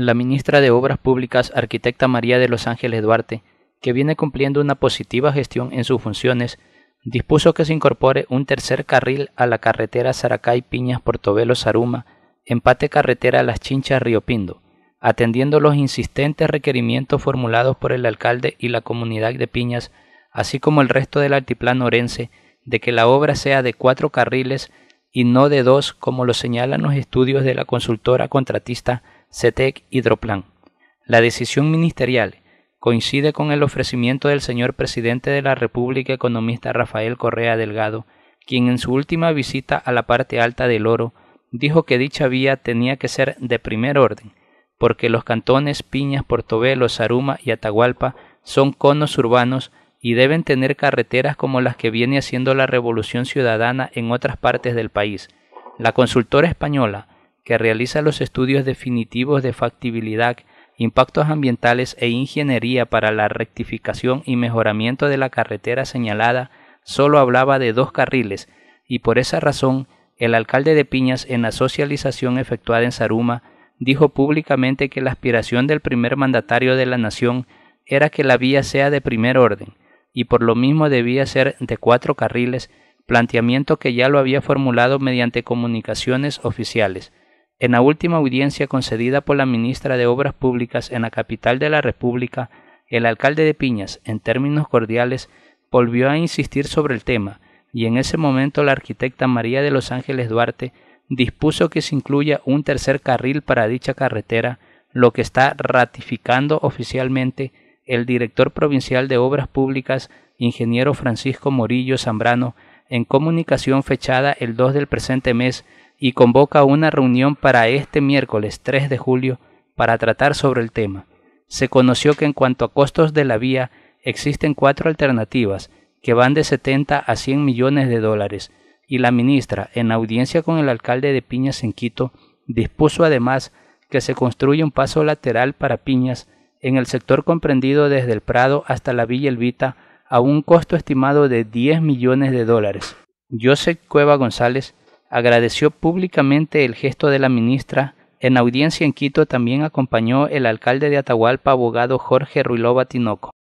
la ministra de Obras Públicas, arquitecta María de Los Ángeles Duarte, que viene cumpliendo una positiva gestión en sus funciones, dispuso que se incorpore un tercer carril a la carretera Saracay Piñas Portobelo Saruma, empate carretera Las Chinchas Río Pindo, atendiendo los insistentes requerimientos formulados por el alcalde y la comunidad de Piñas, así como el resto del altiplano orense, de que la obra sea de cuatro carriles y no de dos como lo señalan los estudios de la consultora contratista CETEC e Hidroplan. La decisión ministerial coincide con el ofrecimiento del señor presidente de la República economista Rafael Correa Delgado, quien en su última visita a la parte alta del oro dijo que dicha vía tenía que ser de primer orden, porque los cantones Piñas, Portobelo, Zaruma y Atahualpa son conos urbanos y deben tener carreteras como las que viene haciendo la Revolución Ciudadana en otras partes del país. La consultora española que realiza los estudios definitivos de factibilidad, impactos ambientales e ingeniería para la rectificación y mejoramiento de la carretera señalada, solo hablaba de dos carriles, y por esa razón el alcalde de Piñas en la socialización efectuada en Zaruma, dijo públicamente que la aspiración del primer mandatario de la nación era que la vía sea de primer orden, y por lo mismo debía ser de cuatro carriles, planteamiento que ya lo había formulado mediante comunicaciones oficiales. En la última audiencia concedida por la ministra de Obras Públicas en la capital de la República, el alcalde de Piñas, en términos cordiales, volvió a insistir sobre el tema, y en ese momento la arquitecta María de los Ángeles Duarte dispuso que se incluya un tercer carril para dicha carretera, lo que está ratificando oficialmente el director provincial de Obras Públicas, ingeniero Francisco Morillo Zambrano, en comunicación fechada el 2 del presente mes y convoca una reunión para este miércoles 3 de julio para tratar sobre el tema. Se conoció que en cuanto a costos de la vía existen cuatro alternativas que van de 70 a 100 millones de dólares y la ministra, en audiencia con el alcalde de Piñas en Quito, dispuso además que se construya un paso lateral para Piñas en el sector comprendido desde el Prado hasta la Villa Elvita a un costo estimado de 10 millones de dólares. Joseph Cueva González, agradeció públicamente el gesto de la ministra. En audiencia en Quito también acompañó el alcalde de Atahualpa, abogado Jorge Ruiloba Tinoco.